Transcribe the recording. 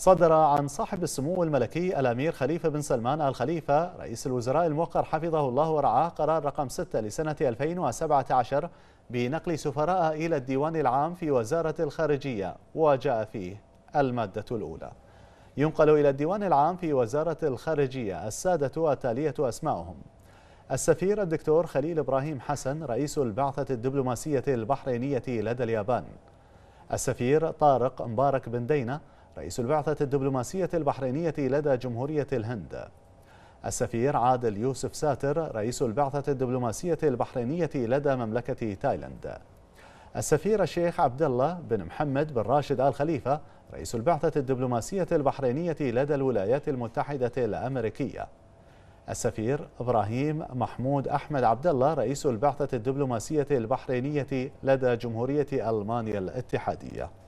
صدر عن صاحب السمو الملكي الأمير خليفة بن سلمان الخليفة رئيس الوزراء الموقر حفظه الله ورعاه قرار رقم 6 لسنة 2017 بنقل سفراء إلى الديوان العام في وزارة الخارجية وجاء فيه المادة الأولى ينقل إلى الديوان العام في وزارة الخارجية السادة التالية أسماؤهم السفير الدكتور خليل إبراهيم حسن رئيس البعثة الدبلوماسية البحرينية لدى اليابان السفير طارق مبارك بن دينه رئيس البعثة الدبلوماسية البحرينية لدى جمهورية الهند السفير عادل يوسف ساتر رئيس البعثة الدبلوماسية البحرينية لدى مملكة تايلاند السفير الشيخ عبد الله بن محمد بن راشد آل خليفة رئيس البعثة الدبلوماسية البحرينية لدى الولايات المتحدة الأمريكية السفير إبراهيم محمود أحمد عبد الله رئيس البعثة الدبلوماسية البحرينية لدى جمهورية ألمانيا الاتحادية